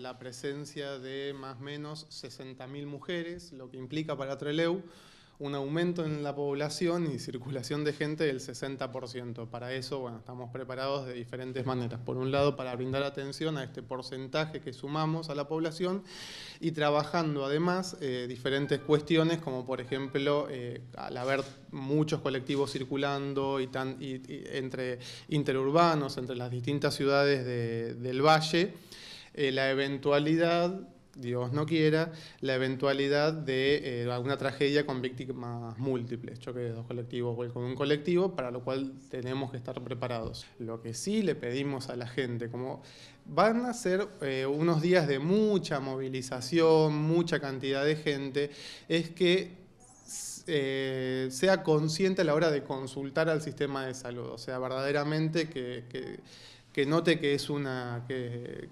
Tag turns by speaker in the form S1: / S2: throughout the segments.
S1: la presencia de más o menos 60.000 mujeres, lo que implica para Treleu un aumento en la población y circulación de gente del 60%. Para eso, bueno, estamos preparados de diferentes maneras. Por un lado, para brindar atención a este porcentaje que sumamos a la población y trabajando además eh, diferentes cuestiones, como por ejemplo, eh, al haber muchos colectivos circulando y, entre interurbanos, entre las distintas ciudades del valle, eh, la eventualidad, Dios no quiera, la eventualidad de eh, alguna tragedia con víctimas múltiples, choque de dos colectivos o con un colectivo, para lo cual tenemos que estar preparados. Lo que sí le pedimos a la gente, como van a ser eh, unos días de mucha movilización, mucha cantidad de gente, es que sea consciente a la hora de consultar al sistema de salud, o sea, verdaderamente que que note que es una que,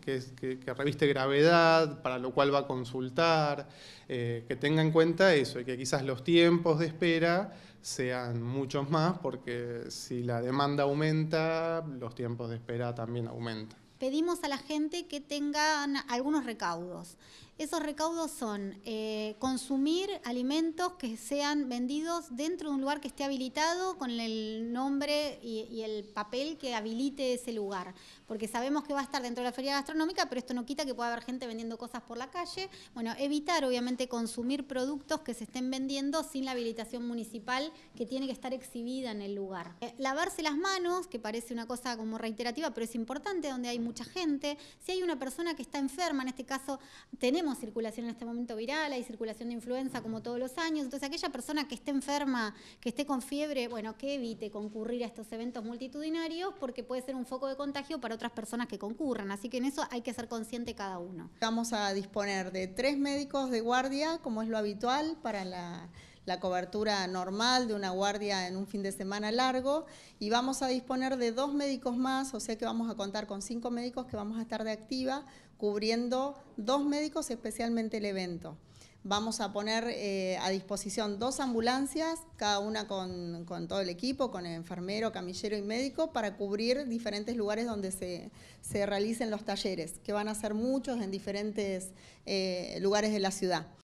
S1: reviste gravedad, para lo cual va a consultar, eh, que tenga en cuenta eso, y que quizás los tiempos de espera sean muchos más, porque si la demanda aumenta, los tiempos de espera también aumentan.
S2: Pedimos a la gente que tengan algunos recaudos. Esos recaudos son eh, consumir alimentos que sean vendidos dentro de un lugar que esté habilitado con el nombre y, y, el papel que habilite ese lugar. Porque sabemos que va a estar dentro de la feria gastronómica, pero esto no quita que pueda haber gente vendiendo cosas por la calle. Bueno, evitar obviamente consumir productos que se estén vendiendo sin la habilitación municipal que tiene que estar exhibida en el lugar. Eh, lavarse las manos, que parece una cosa como reiterativa, pero es importante donde hay mucha gente. Si hay una persona que está enferma, en este caso tenemos circulación en este momento viral, hay circulación de influenza como todos los años, entonces aquella persona que esté enferma, que esté con fiebre, bueno, que evite concurrir a estos eventos multitudinarios porque puede ser un foco de contagio para otras personas que concurran. Así que en eso hay que ser consciente cada
S3: uno. Vamos a disponer de tres médicos de guardia, como es lo habitual para la, la cobertura normal de una guardia en un fin de semana largo y vamos a disponer de dos médicos más, o sea que vamos a contar con cinco médicos que vamos a estar de activa cubriendo dos médicos especialmente el evento. Vamos a poner eh, a disposición dos ambulancias, cada una con, todo el equipo, con enfermero, camillero y médico, para cubrir diferentes lugares donde se, realicen los talleres, que van a ser muchos en diferentes eh, lugares de la ciudad.